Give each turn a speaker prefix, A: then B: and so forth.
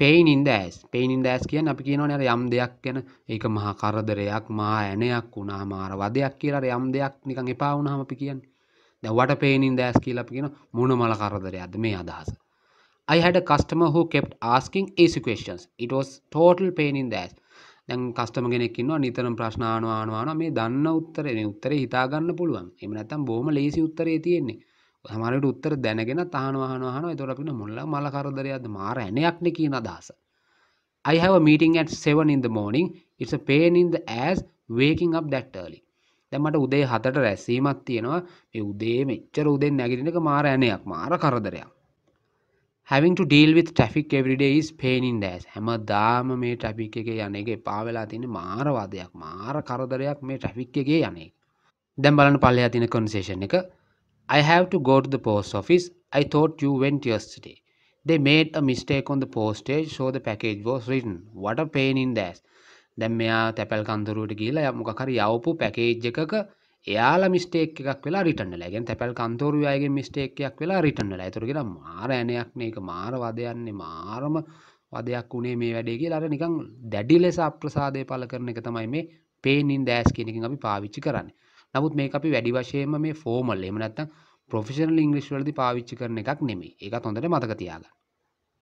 A: පෙයින් ඉන්ද ඇස් පෙයින් ඉන්ද ඇස් කියන්න අපි කියනවා නර යම් දෙයක් ගැන ඒක මහා කරදරයක් මහා ඇනයක් වුණා මාර වදයක් කියලා යම් දෙයක් නිකන් එපා වුණාම අපි කියන්නේ දැන් වට පෙයින් ඉන්ද ඇස් කියලා අපි කියන මොන මල කරදරයක්ද මේ අදහස I had a customer who kept asking easy questions. It was total pain in the ass. දැන් කස්ටම කෙනෙක් ඉන්නවා නිතරම ප්‍රශ්න අහනවා අහනවා මේ දන්න උත්තරේ නේ උත්තරේ හිතා ගන්න පුළුවන්. එහෙම නැත්නම් බොහොම ලේසි උත්තරේ තියෙන්නේ. සමහරට උත්තර දැනගෙන තහන වහන වහන එතකොට අපිට මුල්ල මල කරදරයක්ද මාර ඇණයක්නේ කියන අදහස. I have a meeting at 7 in the morning. It's a pain in the ass waking up that early. දැන් මට උදේ 7ට රැස්වීමක් තියෙනවා. මේ උදේ මෙච්චර උදේ නැගිටින එක මාර ඇණයක්, මාර කරදරයක්. Having to deal with traffic every day is pain in the ass. හැමදාම මේ ට්‍රැෆික් එකේ යන එක එපා වෙලා තියෙන මාර වදයක්, මාර කරදරයක් මේ ට්‍රැෆික් එකේ යන එක. දැන් බලන්න පල්ලෙහා තියෙන කන්වර්සේෂන් එක I have to go to the post office. I thought you went yesterday. They made a mistake on the postage, so the package was written. What a pain in the ass. දැන් මෙයා තැපැල් කන්දරුවට ගිහිලා මොකක් හරි යවපු package එකක එයාලා mistake එකක් වෙලා රිටර්න් වෙලා. ඒ කියන්නේ තැපැල් කන්දරුවාගේ මිස්ටේක් එකක් වෙලා රිටර්න් වෙලා. ඒතර කියලා මාර ඇණයක් මේක මාර වදයන්නේ මාරම වදයක් උනේ මේ වැඩේ කියලා අර නිකන් දැඩි ලෙස අප්‍රසාදය පළ කරන එක තමයි මේ pain in the ass කියන එකෙන් අපි පාවිච්චි කරන්නේ. නමුත් මේ අපි වැඩි වශයෙන්ම මේ ෆෝමල් එහෙම නැත්නම් ප්‍රොෆෙෂනල් ඉංග්‍රීසි වලදී පාවිච්චි කරන එකක් නෙමෙයි. ඒකත් හොඳට මතක තියාගන්න.